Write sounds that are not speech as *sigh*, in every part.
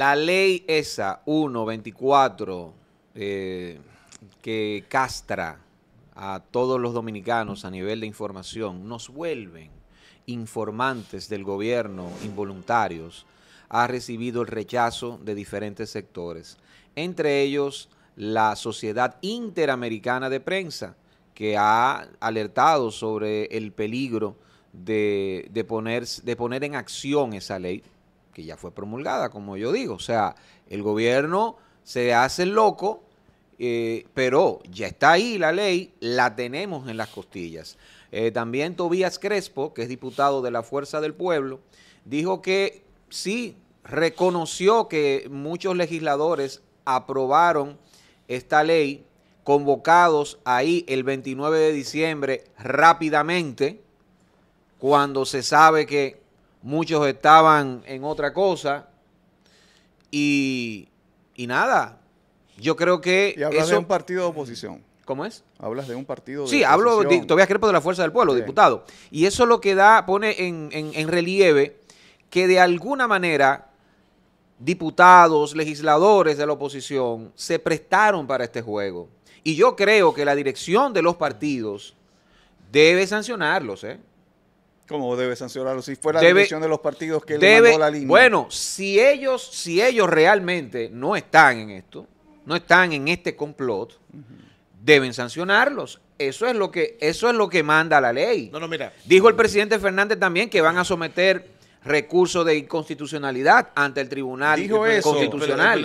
La ley esa, 124, eh, que castra a todos los dominicanos a nivel de información, nos vuelven informantes del gobierno involuntarios, ha recibido el rechazo de diferentes sectores, entre ellos la Sociedad Interamericana de Prensa, que ha alertado sobre el peligro de, de, de poner en acción esa ley que ya fue promulgada, como yo digo. O sea, el gobierno se hace loco, eh, pero ya está ahí la ley, la tenemos en las costillas. Eh, también Tobías Crespo, que es diputado de la Fuerza del Pueblo, dijo que sí, reconoció que muchos legisladores aprobaron esta ley convocados ahí el 29 de diciembre rápidamente, cuando se sabe que muchos estaban en otra cosa. Y, nada, yo creo que... Y un partido de oposición. ¿Cómo es? Hablas de un partido de Sí, hablo de Tobias de la Fuerza del Pueblo, diputado. Y eso lo que da, pone en, en, en relieve que de alguna manera diputados, legisladores de la oposición se prestaron para este juego. Y yo creo que la dirección de los partidos debe sancionarlos, ¿eh? ¿Cómo debe sancionarlo? Si fuera la decisión de los partidos que le mandó la línea. Bueno, si ellos, si ellos realmente no están en esto, no están en este complot, deben sancionarlos. Eso es lo que, eso es lo que manda la ley. No, no, mira. Dijo el presidente Fernández también que van a someter recurso de inconstitucionalidad ante el Tribunal Constitucional.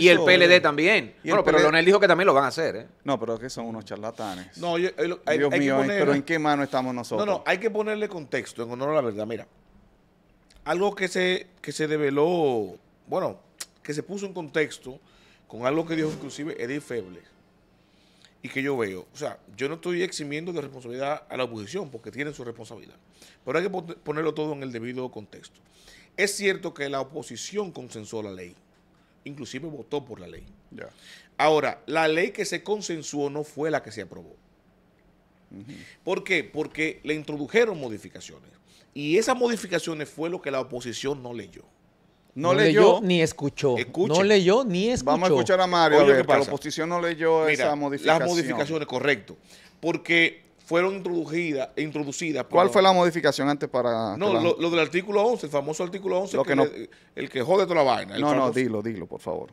y el PLD también. Bueno, pero Leonel dijo que también lo van a hacer. ¿eh? No, pero que son unos charlatanes. No, yo, eh, Dios mío, pero ¿en qué mano estamos nosotros? No, no, hay que ponerle contexto en honor a la verdad. Mira, algo que se, que se develó, bueno, que se puso en contexto con algo que dijo inclusive Edith Feble y que yo veo. O sea, yo no estoy eximiendo de responsabilidad a la oposición porque tienen su responsabilidad. Pero hay que ponerlo todo en el debido contexto. Es cierto que la oposición consensuó la ley. Inclusive votó por la ley. Ahora, la ley que se consensuó no fue la que se aprobó. ¿Por qué? Porque le introdujeron modificaciones. Y esas modificaciones fue lo que la oposición no leyó. No, leyó, ni escuchó. No leyó ni escuchó. Vamos a escuchar a Mario. Oye, la oposición no leyó esa modificación. Las modificaciones, correcto. Porque fueron introducidas. introducidas ¿Cuál fue la modificación antes para.? No, lo, del artículo 11, el famoso artículo 11, que, el que jode toda la vaina. No, no, dilo, dilo, por favor.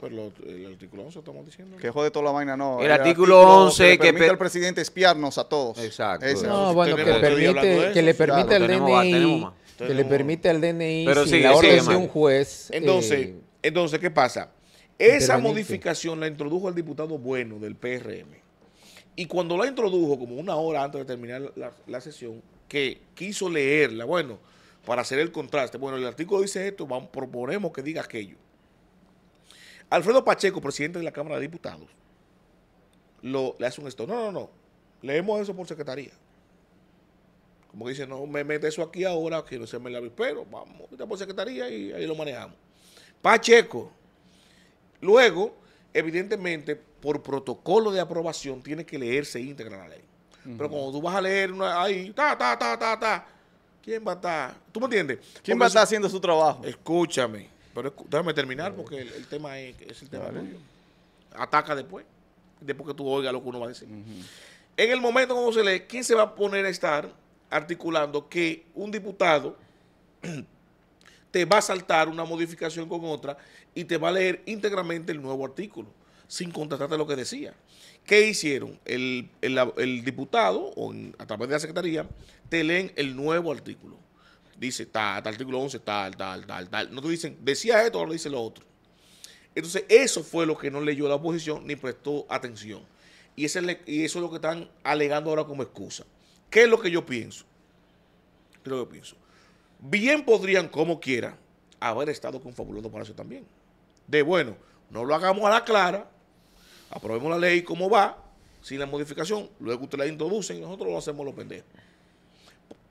Pues el artículo 11 estamos diciendo. Que jode toda la vaina, no. El, artículo, 11 que, permite al presidente espiarnos a todos. Exacto. No, bueno, que, permite, que le permite al DNI, que le permite al DNI Pero la orden de un juez. Entonces, eh, entonces ¿qué pasa? Esa modificación la introdujo el diputado Bueno del PRM. Y cuando la introdujo, como una hora antes de terminar la, sesión, que quiso leerla, bueno, para hacer el contraste, bueno, el artículo dice esto, proponemos que diga aquello. Alfredo Pacheco, presidente de la Cámara de Diputados, le hace un esto. No, no, no. Leemos eso por secretaría. Como que dice, no me mete eso aquí ahora, que no se me la pero vamos, por secretaría y ahí lo manejamos. Pacheco. Luego, evidentemente, por protocolo de aprobación, tiene que leerse íntegra la ley. Pero cuando tú vas a leer una, ahí, ta, ta, ta, ta, ta, ¿quién va a estar? ¿Tú me entiendes? ¿Quién va a estar haciendo su trabajo? Escúchame. Pero déjame terminar porque el, tema es, el tema Ataca después, después que tú oigas lo que uno va a decir. En el momento como se lee, ¿quién se va a poner a estar articulando que un diputado *clears throat* te va a saltar una modificación con otra y te va a leer íntegramente el nuevo artículo, sin contestarte lo que decía? ¿Qué hicieron? El, diputado, o a través de la secretaría, te leen el nuevo artículo dice tal, tal artículo 11, tal, tal, tal, tal. No te dicen, decía esto, ahora dice lo otro. Entonces, eso fue lo que no leyó la oposición ni prestó atención. Y, ese, y eso es lo que están alegando ahora como excusa. ¿Qué es lo que yo pienso? ¿Qué es lo que pienso? Bien podrían, como quieran... haber estado con para eso también. De bueno, no lo hagamos a la clara, aprobemos la ley como va, sin la modificación, luego usted la introducen y nosotros lo hacemos los pendejos.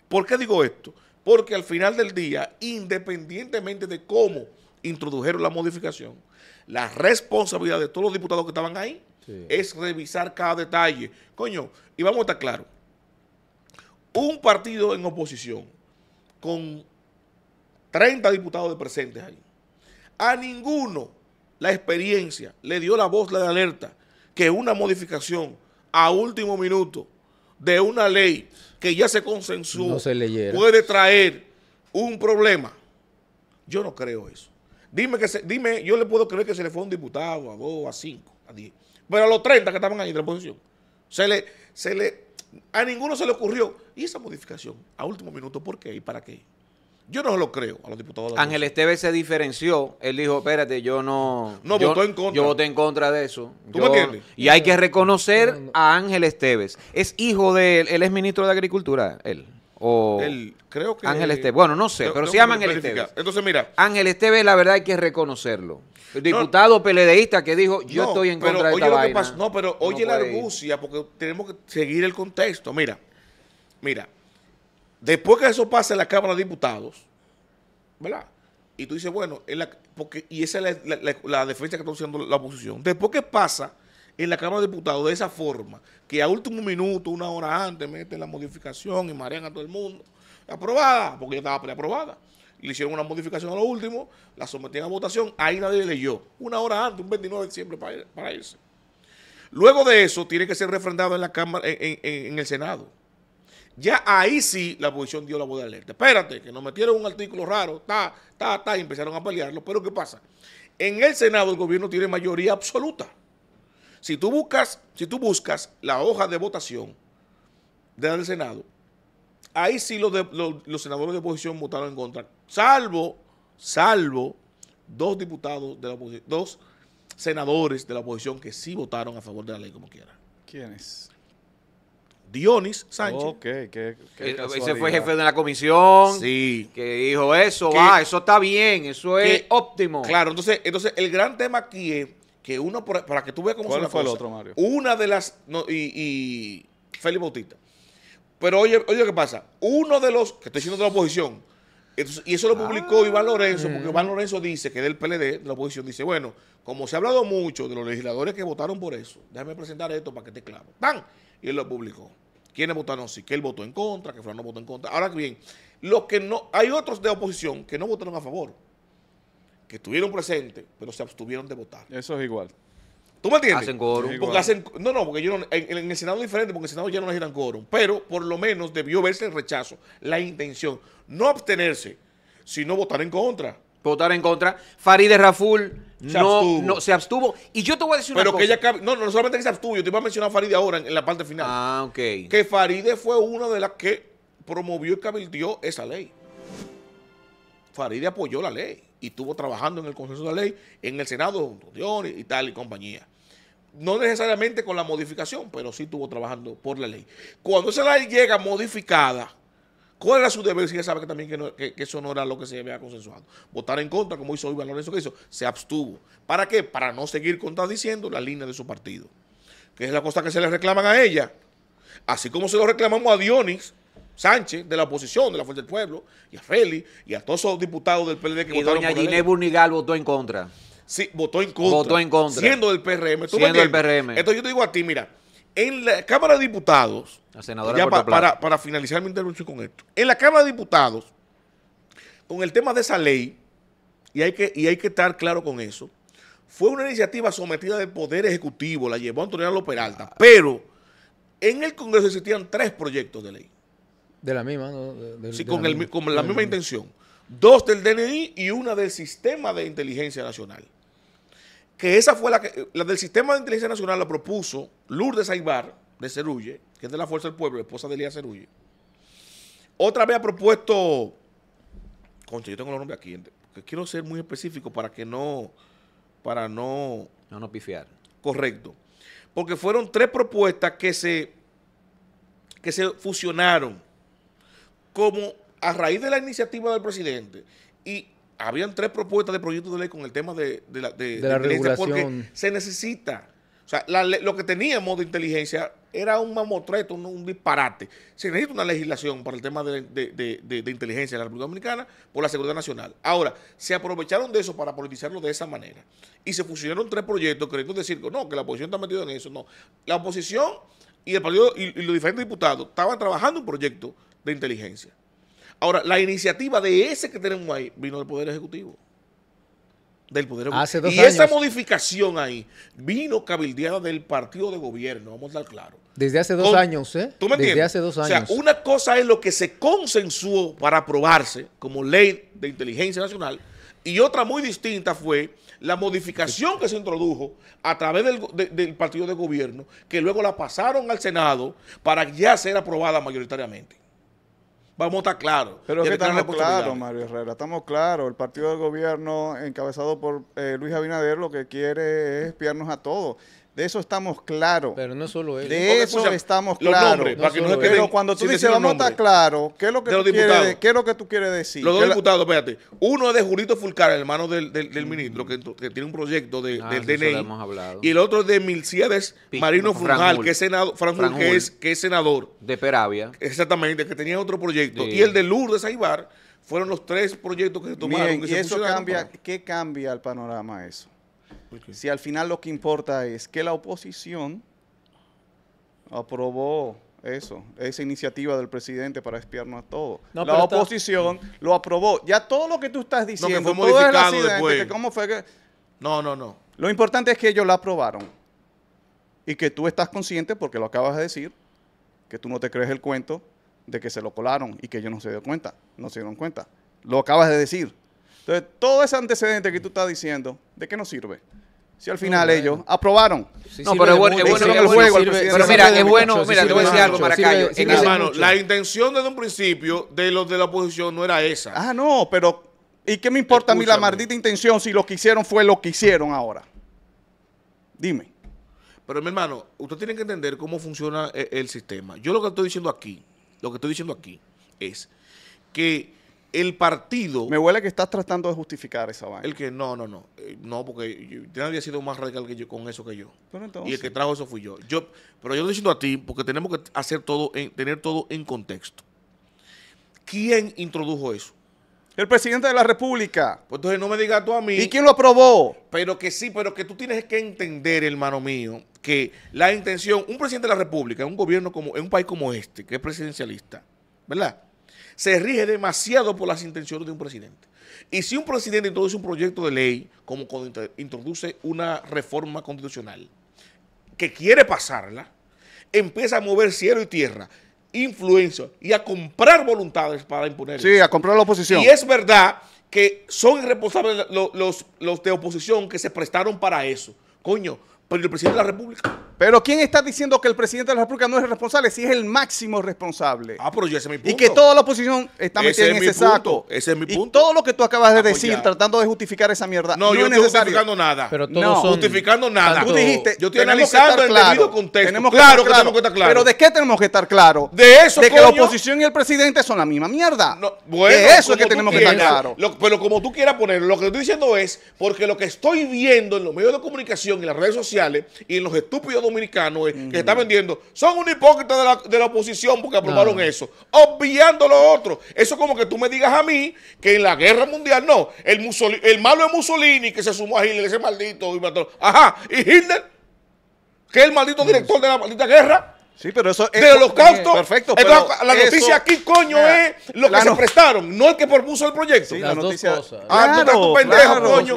¿Por qué digo esto? Porque al final del día, independientemente de cómo introdujeron la modificación, la responsabilidad de todos los diputados que estaban ahí es revisar cada detalle. Coño, y vamos a estar claros, un partido en oposición con 30 diputados presentes ahí, a ninguno la experiencia le dio la voz la de alerta que una modificación a último minuto de una ley que ya se consensuó puede traer un problema. Yo no creo eso. Dime que se, dime, yo le puedo creer que se le fue a un diputado, a dos, a cinco, a diez. Pero a los 30 que estaban ahí de la oposición, se le, se le, a ninguno se le ocurrió. ¿Y esa modificación? A último minuto, ¿por qué y para qué? Yo no lo creo a los diputados. Ángel Esteves se diferenció. Él dijo, espérate, yo no... No, yo, votó en contra. Yo voté en contra de eso. ¿Tú me entiendes? Y hay que reconocer a Ángel Esteves. Es hijo de él. Él es ministro de Agricultura, él. O él, creo que... Ángel Esteves. Bueno, no sé, pero se llama Ángel Esteves. Entonces, mira... Ángel Esteves, la verdad, hay que reconocerlo. El diputado peledeísta que dijo, yo estoy en contra de oye esta no, pero oye la argucia, porque tenemos que seguir el contexto. Mira, mira... Después que eso pasa en la Cámara de Diputados, ¿verdad? Y tú dices, bueno, porque, y esa es la, defensa que está haciendo la oposición. Después que pasa en la Cámara de Diputados de esa forma, que a último minuto, una hora antes, meten la modificación y marean a todo el mundo. Aprobada, porque ya estaba preaprobada. le hicieron una modificación a lo último, la sometían a votación, ahí nadie leyó. Una hora antes, un 29 de diciembre para, irse. Luego de eso, tiene que ser refrendado en la Cámara, en el Senado. Ya ahí sí la oposición dio la voz de alerta. Espérate, que nos metieron un artículo raro, ta, ta, ta, y empezaron a pelearlo. Pero ¿qué pasa? En el Senado el gobierno tiene mayoría absoluta. Si tú buscas, si tú buscas la hoja de votación del Senado, ahí sí los, senadores de oposición votaron en contra, salvo, salvo dos diputados de la oposición, dos senadores de la oposición que sí votaron a favor de la ley como quiera. ¿Quiénes? Dionis Sánchez. Ok, que, eh, ese fue jefe de la comisión. Sí. Que dijo eso, va, eso está bien, eso es óptimo. Claro, entonces, entonces el gran tema aquí es que uno, para que tú veas cómo ¿Cuál fue el otro, Mario? Una de las, y, y Félix Bautista. Pero oye, oye, ¿qué pasa? Uno de los, que estoy diciendo de la oposición, y eso lo publicó ah. Iván Lorenzo, porque Iván Lorenzo dice que del PLD, de la oposición, dice, bueno, como se ha hablado mucho de los legisladores que votaron por eso, déjame presentar esto para que esté claro. ¡Tan! Y él lo publicó. ¿Quiénes votaron sí? Que él votó en contra, que no votó en contra. Ahora bien, los que no, hay otros de oposición que no votaron a favor, que estuvieron presentes, pero se abstuvieron de votar. Eso es igual. ¿Tú me entiendes? Hacen quórum. no, no, porque en, el Senado es diferente, porque en el Senado ya no giran quórum. Pero por lo menos debió verse el rechazo, la intención. No abstenerse, sino votar en contra. Votar en contra. Farideh Raful se no, abstuvo. no se abstuvo. Y yo te voy a decir una cosa. Pero que ella. No, no solamente que se abstuvo, yo te iba a mencionar a Farideh ahora en, la parte final. Ah, ok. Que Farideh fue una de las que promovió y cabildió esa ley. Farideh apoyó la ley y estuvo trabajando en el consenso de la Ley, en el Senado, Dionis y tal y compañía. No necesariamente con la modificación, pero sí estuvo trabajando por la ley. Cuando esa ley llega modificada, ¿cuál era su deber si ella sabe que también que, eso no era lo que se había consensuado? Votar en contra, como hizo Iván Lorenzo que hizo, se abstuvo. ¿Para qué? Para no seguir contradiciendo la línea de su partido, que es la cosa que se le reclaman a ella. Así como se lo reclamamos a Dionis, Sánchez, de la oposición, de la Fuerza del Pueblo, y a Félix, y a todos esos diputados del PLD que votaron doña por Doña Burnigal votó en contra. Sí, votó en contra. Votó en contra. Siendo del PRM. siendo del PRM. Entonces yo te digo a ti, mira, en la Cámara de Diputados, ya para, finalizar mi intervención con esto, en la Cámara de Diputados, con el tema de esa ley, y hay que, y hay que estar claro con eso, fue una iniciativa sometida del Poder Ejecutivo, la llevó Antonio López Peralta, ah. pero en el Congreso existían tres proyectos de ley. De la misma, ¿no? sí, con, la, el, misma, la misma intención. Dos del DNI y una del Sistema de Inteligencia Nacional. Que esa fue la que, la del Sistema de Inteligencia Nacional la propuso Lourdes Aibar de Cerulle, que es de la Fuerza del Pueblo, esposa de Elías Cerulle. Otra vez ha propuesto, concha, yo tengo los nombres aquí, quiero ser muy específico para que no, para no... No, no pifiar. Correcto. Porque fueron tres propuestas que se, que se fusionaron como a raíz de la iniciativa del presidente y habían tres propuestas de proyecto de ley con el tema de, la, de, porque se necesita. O sea, lo que teníamos de inteligencia era un mamotreto, un, disparate. Se necesita una legislación para el tema de, inteligencia en la República Dominicana por la seguridad nacional. Ahora, se aprovecharon de eso para politizarlo de esa manera. Y se fusionaron tres proyectos tú decir, no, que la oposición está metida en eso. No, la oposición y, el partido, y los diferentes diputados estaban trabajando un proyecto inteligencia. Ahora, la iniciativa de ese que tenemos ahí vino del Poder Ejecutivo. Del Poder Ejecutivo. y esa modificación ahí vino cabildeada del partido de gobierno, vamos a estar claro. Desde hace dos años, ¿eh? ¿Tú me Desde hace dos años. O sea, una cosa es lo que se consensuó para aprobarse como ley de inteligencia nacional y otra muy distinta fue la modificación que se introdujo a través del partido de gobierno que luego la pasaron al Senado para ya ser aprobada mayoritariamente vamos a estar claros. Pero es que estamos claros, Mario Herrera, estamos claros. El partido del gobierno encabezado por eh, Luis Abinader lo que quiere es espiarnos a todos. De eso estamos claros. Pero no solo eso. De eso estamos claros. pero cuando tú dices, vamos a estar claros, ¿qué es lo que, tú quieres, decir? Los dos diputados, espérate. Uno es de Julito Fulcar, el hermano del, del, mm. ministro, que, tiene un proyecto de, ah, del DNI. Y el otro es de Milciades Marino Frunjal, que es senador, que, senador. De Peravia. Exactamente, que tenía otro proyecto. Y el de Lourdes Aibar fueron los tres proyectos que se tomaron. ¿Y eso cambia? ¿Qué cambia el panorama eso? Si al final lo que importa es que la oposición aprobó eso, esa iniciativa del presidente para espiarnos a todos. la oposición lo aprobó. Ya todo lo que tú estás diciendo, no, que fue todo después. que cómo fue que... No, no, no. Lo importante es que ellos la aprobaron y que tú estás consciente, porque lo acabas de decir, que tú no te crees el cuento de que se lo colaron y que ellos no se dieron cuenta, no se dieron cuenta. Lo acabas de decir. Entonces, todo ese antecedente que tú estás diciendo, ¿de qué nos sirve? Si al final ellos aprobaron. no, pero es bueno, pero mira, es bueno, mira, te voy a decir algo, Maracayo. hermano, la intención desde un principio de los de la oposición no era esa. Ah, no, pero ¿y qué me importa a mí la maldita intención si lo que hicieron fue lo que hicieron ahora? Dime. Pero mi hermano, usted tiene que entender cómo funciona e, el sistema. Yo lo que estoy diciendo aquí, lo que estoy diciendo aquí es que el partido. Me huele que estás tratando de justificar esa vaina. El que no, no, no. Eh, no, porque nadie ha sido más radical que yo, con eso que yo. y el que trajo eso fui yo. yo pero yo lo estoy diciendo a ti porque tenemos que hacer todo en, tener todo en contexto. ¿Quién introdujo eso? El presidente de la República. Pues entonces no me digas tú a mí. ¿Y quién lo aprobó? Pero que sí, pero que tú tienes que entender, hermano mío, que la intención, un presidente de la República, un gobierno como, en un país como este, que es presidencialista, ¿verdad? se rige demasiado por las intenciones de un presidente. Y si un presidente introduce un proyecto de ley, como cuando introduce una reforma constitucional, que quiere pasarla, empieza a mover cielo y tierra, influencia y a comprar voluntades para imponer. Sí, a comprar la oposición. Y es verdad que son irresponsables los, los de oposición que se prestaron para eso. Coño, pero el presidente de la República pero ¿quién está diciendo que el presidente de la República no es responsable? Si es el máximo responsable. Ah, pero yo ese es mi punto. Y que toda la oposición está metida ese en ese saco. Ese es mi punto. Y todo lo que tú acabas de decir tratando de justificar esa mierda. No, yo no estoy justificando nada. Pero todos no. son justificando nada. Tú dijiste, yo estoy analizando el debido contexto. Tenemos que claro, que tenemos que estar claro. Pero ¿de qué tenemos que estar claro? De eso, De que la oposición y el presidente son la misma mierda. No, bueno, de eso es que tenemos que estar claro. pero como tú quieras ponerlo, lo que estoy diciendo es porque lo que estoy viendo en los medios de comunicación, y las redes sociales y en los estúpidos dominicano eh, que está vendiendo son un hipócrita de la, oposición porque aprobaron eso, obviando lo otro. Eso como que tú me digas a mí que en la guerra mundial no, el, el malo es Mussolini que se sumó a Hitler, ese maldito, y Ajá, y Hitler, que es el maldito director de la maldita guerra. Sí, pero eso es. De holocausto. perfecto. Pero la noticia aquí, coño, es lo que se prestaron, no el que propuso el proyecto. Sí, la noticia. Dos cosas. Ah, no, pendejo, coño.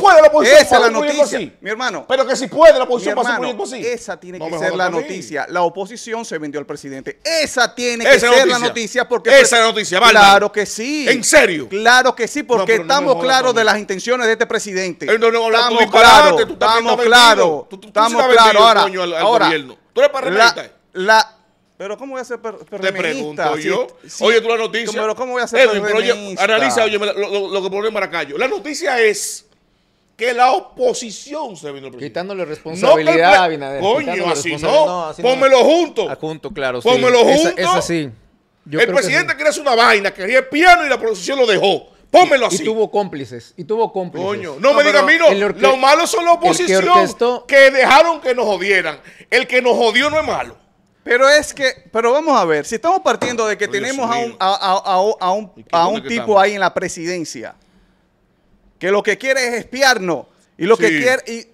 Puede la oposición esa pasar la noticia, un proyecto así. Mi hermano. Pero que si puede la oposición pasó pasar un proyecto así. Esa tiene que ser la noticia. La oposición se vendió al presidente. Esa tiene que ser la noticia porque. Esa es la noticia, vale. Claro que sí. ¿En serio? Claro que sí, porque estamos claros de las intenciones de este presidente. Estamos claros. Estamos claros. Estamos claros. Ahora. Tú eres para la pero ¿cómo voy a hacer Te pregunto yo. oye, tú la noticia. Pero ¿cómo voy a hacer analiza, oye, lo, que pone en Maracayo. La noticia es que la oposición se vino el presidente. Quitándole responsabilidad a Abinader. Coño, así no. no Pónmelo junto. A junto, claro. Sí. Pónmelo junto. Es, así. Yo el presidente quiere hacer una vaina, quería el piano y la oposición lo dejó. Pónmelo así. Y tuvo cómplices. Y tuvo cómplices. Coño, no, no me digan, mira, lo malo son la oposición que, que dejaron que nos jodieran. El que nos jodió no es malo. Pero es que, pero vamos a ver, si estamos partiendo de que tenemos a un, a, un, a un tipo ahí en la presidencia que lo que quiere es espiarnos y lo que quiere... Y,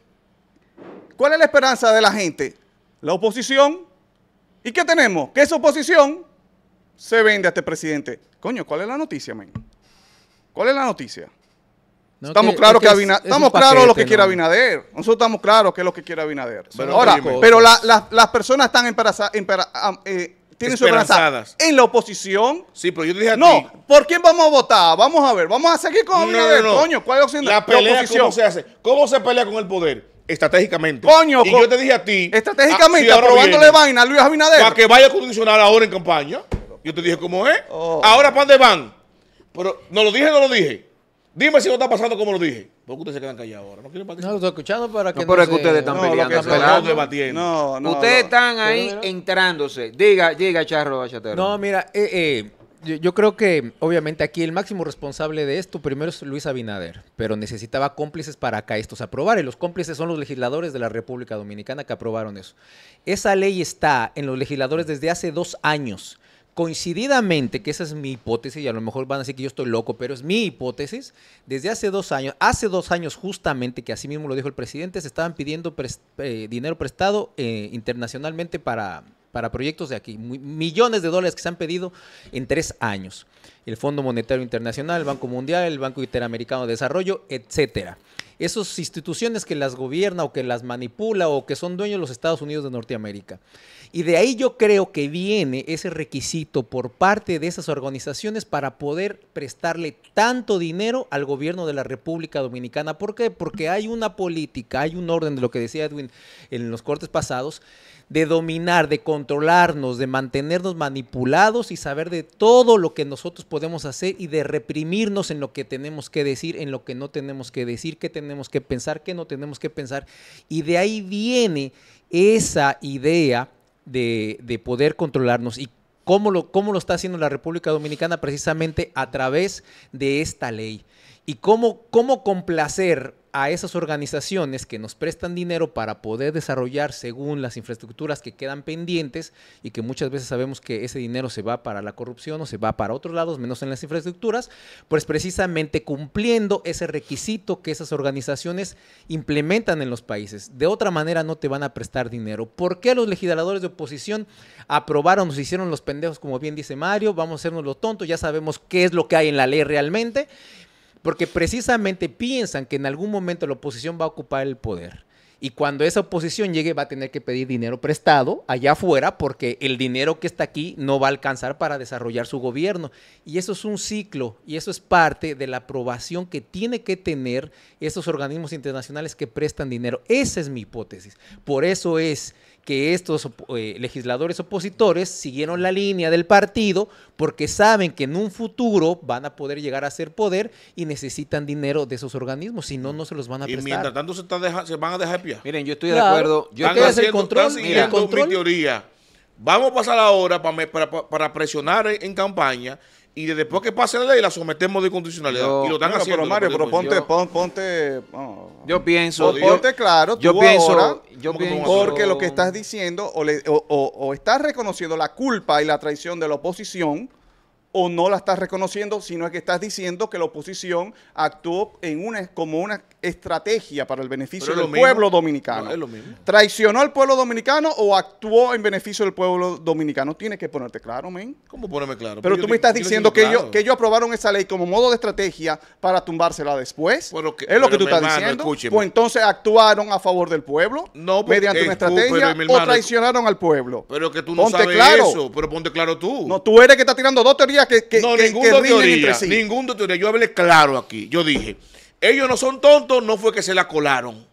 ¿Cuál es la esperanza de la gente? La oposición. ¿Y qué tenemos? Que esa oposición se vende a este presidente. Coño, ¿cuál es la noticia, men? ¿Cuál es la noticia? estamos claros que, lo que quiere Abinader. Nosotros estamos claros que es lo que quiere Abinader. Pero, pero las personas están eh, embarazadas, en la oposición. Sí, pero yo dije No, ¿por quién vamos a votar? Vamos a ver, vamos a seguir con Abinader, coño. ¿Cuál es la, la oposición? ¿Cómo se hace? ¿Cómo se pelea con el poder? estratégicamente. Coño, y yo te dije a ti. Estratégicamente, ah, aprobándole vaina a Luis Abinader. Para que vaya a condicionar ahora en campaña. Yo te dije cómo es. Oh. Ahora, ¿para de van? Pero, ¿no lo dije no lo dije? Dime si no está pasando como lo dije. Porque ustedes se quedan callados ahora? No quiero participar. No, estoy escuchando para que. No, pero es que ustedes están no, peleando. Están debatiendo. No, no, ustedes están ahí entrándose. Diga, diga charro, bachatero. No, mira, eh, eh, yo creo que, obviamente, aquí el máximo responsable de esto primero es Luis Abinader, pero necesitaba cómplices para que esto se Y los cómplices son los legisladores de la República Dominicana que aprobaron eso. Esa ley está en los legisladores desde hace dos años. Coincididamente, que esa es mi hipótesis, y a lo mejor van a decir que yo estoy loco, pero es mi hipótesis, desde hace dos años, hace dos años justamente, que así mismo lo dijo el presidente, se estaban pidiendo eh, dinero prestado eh, internacionalmente para para proyectos de aquí, millones de dólares que se han pedido en tres años. El Fondo Monetario Internacional, el Banco Mundial, el Banco Interamericano de Desarrollo, etcétera. Esas instituciones que las gobierna o que las manipula o que son dueños de los Estados Unidos de Norteamérica. Y de ahí yo creo que viene ese requisito por parte de esas organizaciones para poder prestarle tanto dinero al gobierno de la República Dominicana. ¿Por qué? Porque hay una política, hay un orden de lo que decía Edwin en los cortes pasados, de dominar, de controlarnos, de mantenernos manipulados y saber de todo lo que nosotros podemos hacer y de reprimirnos en lo que tenemos que decir, en lo que no tenemos que decir, qué tenemos que pensar, qué no tenemos que pensar. Y de ahí viene esa idea de, poder controlarnos y ¿Cómo lo, ¿Cómo lo, está haciendo la República Dominicana? Precisamente a través de esta ley y cómo, cómo complacer a esas organizaciones que nos prestan dinero para poder desarrollar según las infraestructuras que quedan pendientes y que muchas veces sabemos que ese dinero se va para la corrupción o se va para otros lados, menos en las infraestructuras, pues precisamente cumpliendo ese requisito que esas organizaciones implementan en los países. De otra manera no te van a prestar dinero. ¿Por qué los legisladores de oposición aprobaron, nos hicieron los pendejos, como bien dice Mario, vamos a hacernos lo tonto, ya sabemos qué es lo que hay en la ley realmente, porque precisamente piensan que en algún momento la oposición va a ocupar el poder. Y cuando esa oposición llegue va a tener que pedir dinero prestado allá afuera porque el dinero que está aquí no va a alcanzar para desarrollar su gobierno. Y eso es un ciclo y eso es parte de la aprobación que tiene que tener esos organismos internacionales que prestan dinero. Esa es mi hipótesis. Por eso es que estos eh, legisladores opositores siguieron la línea del partido porque saben que en un futuro van a poder llegar a ser poder y necesitan dinero de esos organismos, si no, no se los van a prestar. Y mientras tanto se, van a dejar pie. Miren, yo estoy de acuerdo. Yo haciendo, el control, mira, el control. teoría. Vamos a pasar ahora para, presionar en campaña y después que pase la ley la sometemos de condicionalidad y lo están haciendo. Pero Mario, pero pues ponte, yo, ponte, yo pienso. Ponte claro, yo pienso, ahora, porque lo que estás diciendo o estás reconociendo la culpa y la traición de la oposición o no la estás reconociendo, sino que estás diciendo que la oposición actuó en una, como una estrategia para el beneficio del pueblo dominicano. ¿Traicionó al pueblo dominicano o actuó en beneficio del pueblo dominicano? Tienes que ponerte claro, men. ¿Cómo ponerme claro? Pero, tú me estás diciendo que, ellos, que ellos aprobaron esa ley como modo de estrategia para tumbársela después. es lo que tú estás diciendo. Pues entonces actuaron a favor del pueblo no, pues, mediante una estrategia o traicionaron al pueblo. Pero que tú no ponte sabes claro. eso. Pero ponte claro tú. No, tú eres que estás tirando dos teorías que, que, no, teoría, entre teoría. Yo hablé claro aquí. Yo dije, ellos no son tontos, no fue que se la colaron.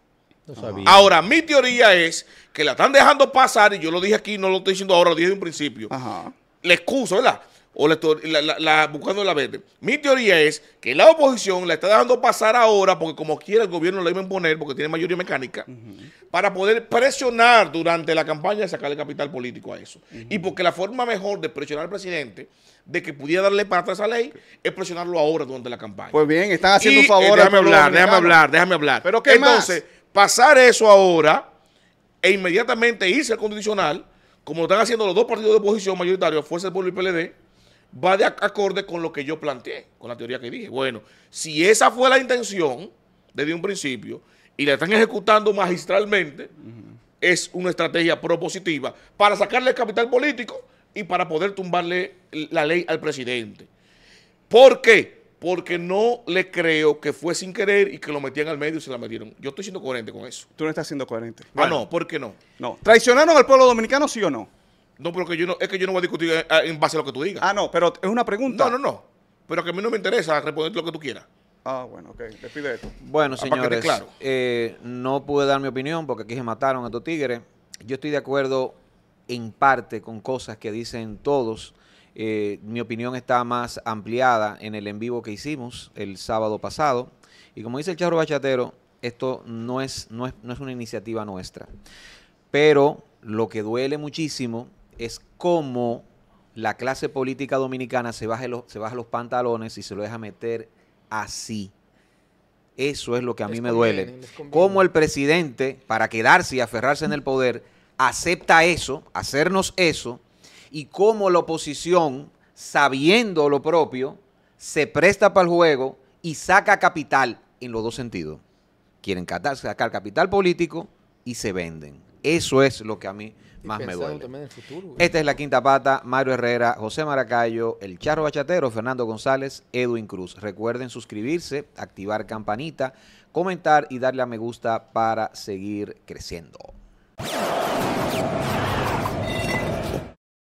Ahora, mi teoría es que la están dejando pasar, y yo lo dije aquí, no lo estoy diciendo ahora, lo dije en un principio. Ajá. La excusa, ¿verdad? o la, la, buscando la verde. Mi teoría es que la oposición la está dejando pasar ahora, porque como quiera el gobierno la iba a imponer, porque tiene mayoría mecánica, para poder presionar durante la campaña y sacarle capital político a eso. Y porque la forma mejor de presionar al presidente de que pudiera darle para a esa ley es presionarlo ahora durante la campaña. Pues bien, están haciendo un eh, favor. déjame hablar, déjame hablar, déjame hablar. Pero ¿qué Entonces, pasar eso ahora e inmediatamente irse al condicional, como lo están haciendo los dos partidos de oposición mayoritarios, Fuerza del Pueblo y PLD, va de acorde con lo que yo planteé, con la teoría que dije. Bueno, si esa fue la intención desde un principio y la están ejecutando magistralmente, es una estrategia propositiva para sacarle el capital político y para poder tumbarle la ley al presidente. ¿Por qué? Porque no le creo que fue sin querer y que lo metían al medio y se la metieron. Yo estoy siendo coherente con eso. Tú no estás siendo coherente. Ah, no, ¿por qué no? No. ¿Traicionaron al pueblo dominicano, sí o no? No, porque yo no, es que yo no voy a discutir eh, ah, en base a lo que tú digas. Ah, no, pero es una pregunta. No, no, no. Pero que a mí no me interesa responder lo que tú quieras. Ah, bueno, ok. Despide esto. Bueno, ah, señores, claro. Eh, no pude dar mi opinión porque aquí se mataron a tu tigres. Yo estoy de acuerdo en parte con cosas que dicen todos. Eh, mi opinión está más ampliada en el en vivo que hicimos el sábado pasado. Y como dice el charro bachatero, esto no es, no es, no es una iniciativa nuestra. Pero lo que duele muchísimo es como la clase política dominicana se baja, los, los pantalones y se lo deja meter así. Eso es lo que a mí me duele. Cómo el presidente, para quedarse y aferrarse en el poder, acepta eso, hacernos eso, y cómo la oposición, sabiendo lo propio, se presta para el juego y saca capital en los dos sentidos. Quieren sacar capital político y se venden. Eso es lo que a mí más me duele. Esta es la quinta pata, Mario Herrera, José Maracayo, El Charro Bachatero, Fernando González, Edwin Cruz. Recuerden suscribirse, activar campanita, comentar y darle a me gusta para seguir creciendo.